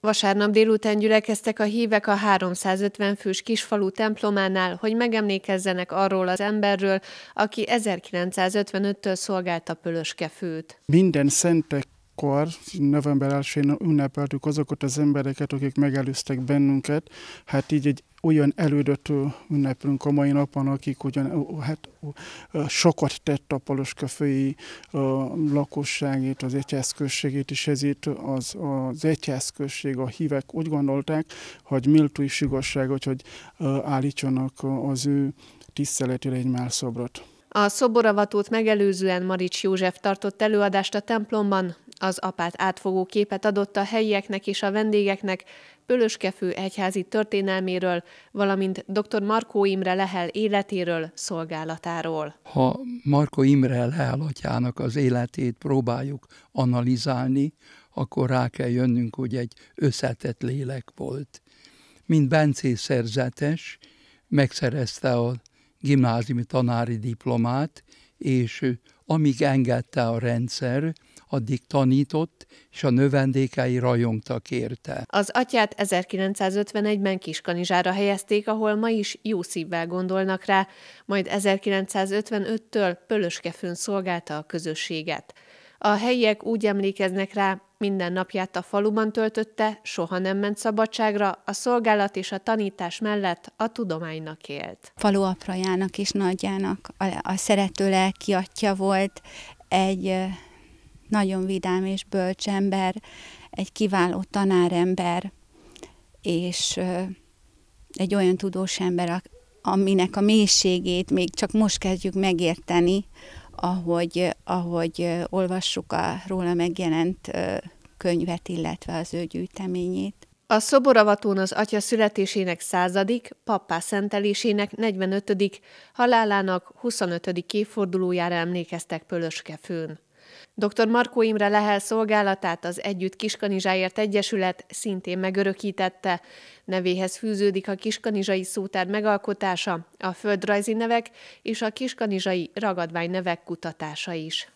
Vasárnap délután gyülekeztek a hívek a 350 fős kisfalú templománál, hogy megemlékezzenek arról az emberről, aki 1955-től szolgálta pölöskefőt. Minden szentek akkor november 1 ünnepeltük azokat az embereket, akik megelőztek bennünket. Hát így egy olyan elődöt ünnepünk a mai napon, akik ugyan hát, sokat tett a paloskafői lakosságét, az egyházközségét, és ezért az, az egyházközség, a hívek úgy gondolták, hogy méltó is igazságot, hogy állítsanak az ő tiszteletére egy szobrot. A szoboravatót megelőzően Marics József tartott előadást a templomban, az apát átfogó képet adott a helyieknek és a vendégeknek Pölöskefő egyházi történelméről, valamint dr. Markó Imre Lehel életéről, szolgálatáról. Ha Markó Imre Lehel atyának az életét próbáljuk analizálni, akkor rá kell jönnünk, hogy egy összetett lélek volt. Mint Bencé szerzetes, megszerezte a gimnáziumi tanári diplomát, és amíg engedte a rendszer, addig tanított, és a növendékei rajongtak érte. Az atyát 1951-ben Kiskanizsára helyezték, ahol ma is jó szívvel gondolnak rá, majd 1955-től Pölöskefőn szolgálta a közösséget. A helyiek úgy emlékeznek rá, minden napját a faluban töltötte, soha nem ment szabadságra, a szolgálat és a tanítás mellett a tudománynak élt. Falu aprajának és nagyjának a, a szerető lelki atya volt, egy nagyon vidám és bölcs ember, egy kiváló tanárember, és egy olyan tudós ember, aminek a mélységét még csak most kezdjük megérteni, ahogy, ahogy olvassuk a róla megjelent könyvet, illetve az ő gyűjteményét. A szoboravatón az atya születésének századik, pappá szentelésének 45., halálának 25. évfordulójára emlékeztek Pölöske főn. Dr. Markó Imre Lehel szolgálatát az Együtt Kiskanizsáért Egyesület szintén megörökítette. Nevéhez fűződik a kiskanizsai szótár megalkotása, a földrajzi nevek és a kiskanizsai ragadvány nevek kutatása is.